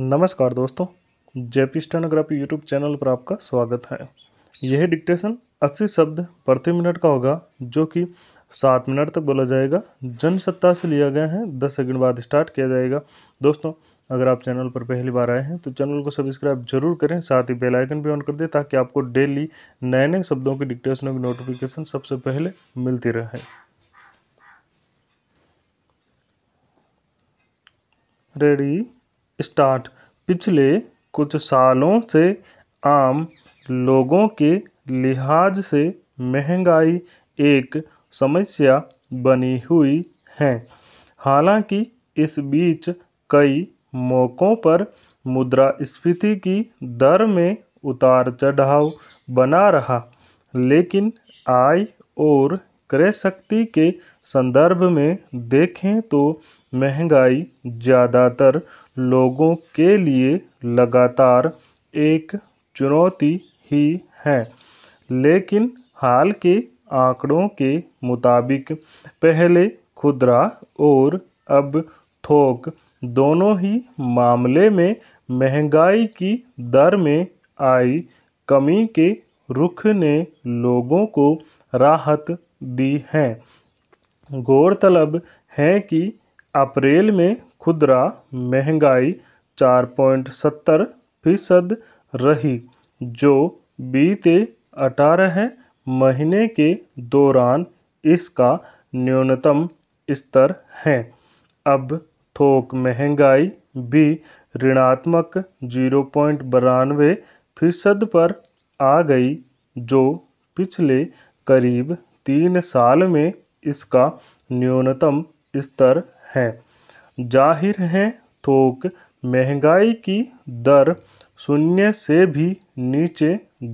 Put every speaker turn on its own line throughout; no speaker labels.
नमस्कार दोस्तों JP stenography YouTube channel पर आपका स्वागत है यह डिक्टेशन 80 शब्द प्रति मिनट का होगा जो कि सात मिनट तक बोला जाएगा जनसत्ता से लिया गया है दस सेकंड बाद स्टार्ट किया जाएगा दोस्तों अगर आप चैनल पर पहली बार आए हैं तो चैनल को सब्सक्राइब जरूर करें साथ ही बेल आइकन भी ऑन कर दें ताकि आपको डेली नए नए शब्दों की डिक्टेशनों की नोटिफिकेशन सबसे पहले मिलती रहे रेडी स्टार्ट पिछले कुछ सालों से आम लोगों के लिहाज से महंगाई एक समस्या बनी हुई है हालांकि इस बीच कई मौक़ों पर मुद्रा स्फीति की दर में उतार चढ़ाव बना रहा लेकिन आय और क्रय शक्ति के संदर्भ में देखें तो महंगाई ज़्यादातर लोगों के लिए लगातार एक चुनौती ही है लेकिन हाल के आंकड़ों के मुताबिक पहले खुदरा और अब थोक दोनों ही मामले में महंगाई की दर में आई कमी के रुख ने लोगों को राहत दी है गौरतलब है कि अप्रैल में खुदरा महंगाई चार पॉइंट सत्तर फ़ीसद रही जो बीते अठारह महीने के दौरान इसका न्यूनतम स्तर है अब थोक महंगाई भी ऋणात्मक जीरो पॉइंट बानवे फ़ीसद पर आ गई जो पिछले करीब तीन साल में इसका न्यूनतम स्तर है जाहिर है थोक महंगाई की दर शून्य से भी नीचे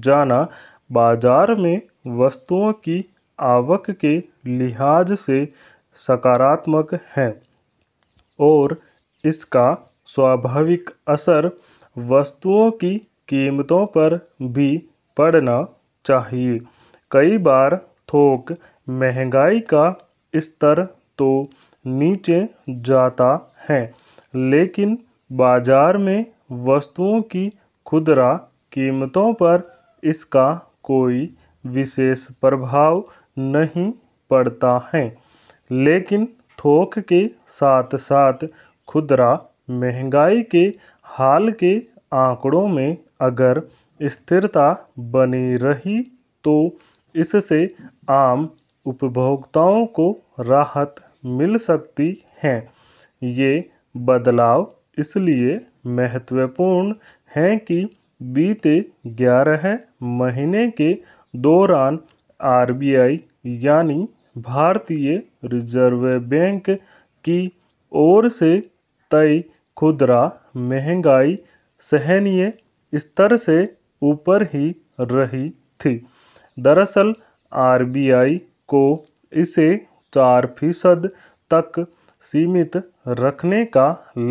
जाना बाजार में वस्तुओं की आवक के लिहाज से सकारात्मक है और इसका स्वाभाविक असर वस्तुओं की कीमतों पर भी पड़ना चाहिए कई बार थोक महंगाई का स्तर तो नीचे जाता है लेकिन बाज़ार में वस्तुओं की खुदरा कीमतों पर इसका कोई विशेष प्रभाव नहीं पड़ता है लेकिन थोक के साथ साथ खुदरा महंगाई के हाल के आंकड़ों में अगर स्थिरता बनी रही तो इससे आम उपभोक्ताओं को राहत मिल सकती हैं ये बदलाव इसलिए महत्वपूर्ण हैं कि बीते ग्यारह महीने के दौरान आर बी आई यानी भारतीय रिजर्व बैंक की ओर से तय खुदरा महंगाई सहनीय स्तर से ऊपर ही रही थी दरअसल आर बी आई को इसे चार फीसद तक सीमित रखने का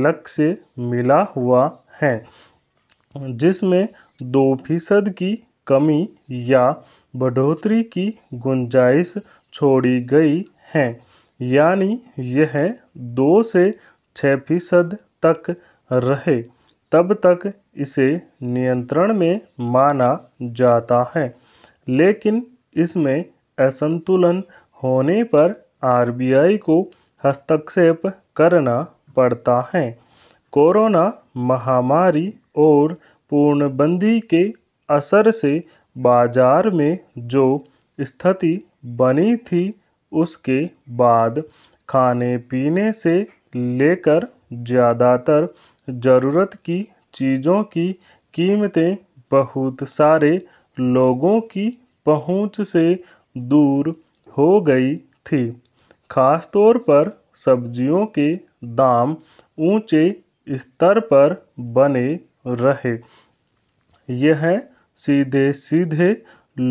लक्ष्य मिला हुआ है जिसमें दो फीसद की कमी या बढ़ोतरी की गुंजाइश छोड़ी गई है यानी यह दो से छः फीसद तक रहे तब तक इसे नियंत्रण में माना जाता है लेकिन इसमें असंतुलन होने पर आरबीआई को हस्तक्षेप करना पड़ता है कोरोना महामारी और पूर्णबंदी के असर से बाजार में जो स्थिति बनी थी उसके बाद खाने पीने से लेकर ज़्यादातर ज़रूरत की चीज़ों की कीमतें बहुत सारे लोगों की पहुंच से दूर हो गई थी खासतौर पर सब्जियों के दाम ऊँचे स्तर पर बने रहे यह सीधे सीधे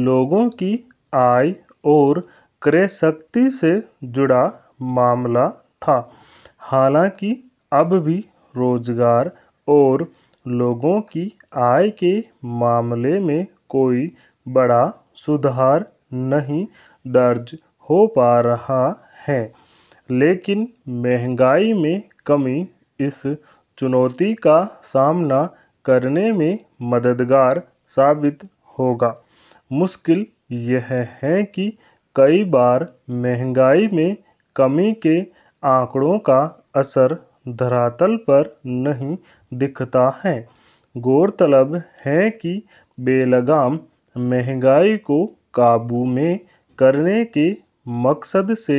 लोगों की आय और क्रय शक्ति से जुड़ा मामला था हालांकि अब भी रोजगार और लोगों की आय के मामले में कोई बड़ा सुधार नहीं दर्ज हो पा रहा है लेकिन महंगाई में कमी इस चुनौती का सामना करने में मददगार साबित होगा मुश्किल यह है कि कई बार महंगाई में कमी के आंकड़ों का असर धरातल पर नहीं दिखता है गौरतलब है कि बेलगाम महंगाई को काबू में करने के मकसद से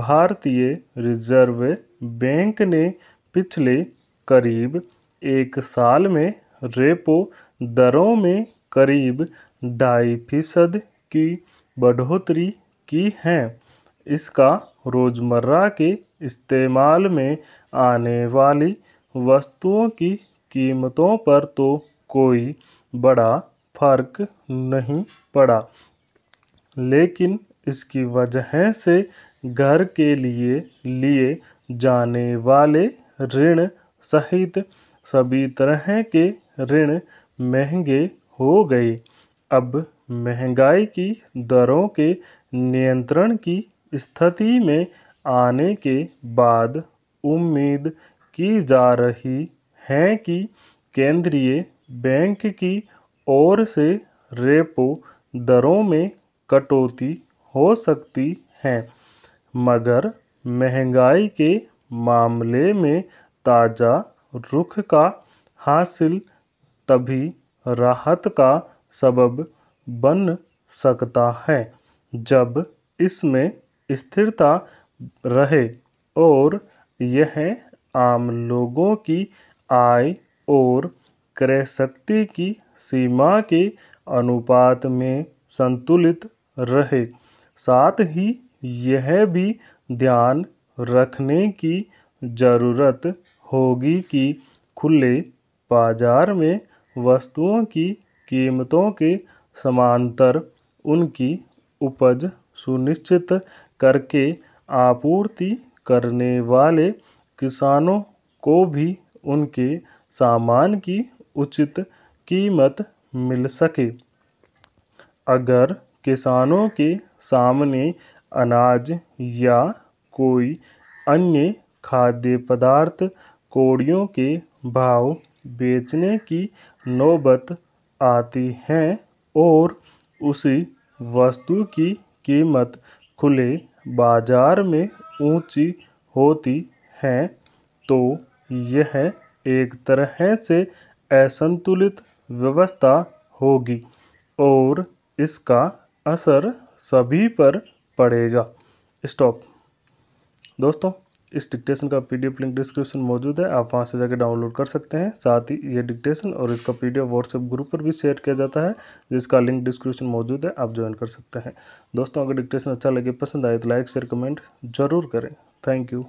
भारतीय रिजर्व बैंक ने पिछले करीब एक साल में रेपो दरों में करीब ढाई फीसद की बढ़ोतरी की है इसका रोज़मर्रा के इस्तेमाल में आने वाली वस्तुओं की कीमतों पर तो कोई बड़ा फर्क नहीं पड़ा लेकिन इसकी वजह से घर के लिए लिए जाने वाले ऋण सहित सभी तरह के ऋण महंगे हो गए अब महंगाई की दरों के नियंत्रण की स्थिति में आने के बाद उम्मीद की जा रही है कि केंद्रीय बैंक की ओर से रेपो दरों में कटौती हो सकती हैं मगर महंगाई के मामले में ताज़ा रुख का हासिल तभी राहत का सबब बन सकता है जब इसमें स्थिरता रहे और यह आम लोगों की आय और क्रय शक्ति की सीमा के अनुपात में संतुलित रहे साथ ही यह भी ध्यान रखने की ज़रूरत होगी कि खुले बाज़ार में वस्तुओं की कीमतों के समांतर उनकी उपज सुनिश्चित करके आपूर्ति करने वाले किसानों को भी उनके सामान की उचित कीमत मिल सके अगर किसानों के सामने अनाज या कोई अन्य खाद्य पदार्थ कौड़ियों के भाव बेचने की नौबत आती है और उसी वस्तु की कीमत खुले बाजार में ऊंची होती है तो यह एक तरह से असंतुलित व्यवस्था होगी और इसका असर सभी पर पड़ेगा स्टॉप दोस्तों इस डिक्टेशन का पीडीएफ लिंक डिस्क्रिप्शन मौजूद है आप वहां से जाकर डाउनलोड कर सकते हैं साथ ही ये डिक्टेशन और इसका पीडीएफ व्हाट्सएप ग्रुप पर भी शेयर किया जाता है जिसका लिंक डिस्क्रिप्शन मौजूद है आप ज्वाइन कर सकते हैं दोस्तों अगर डिक्टेशन अच्छा लगे पसंद आए तो लाइक शेयर कमेंट जरूर करें थैंक यू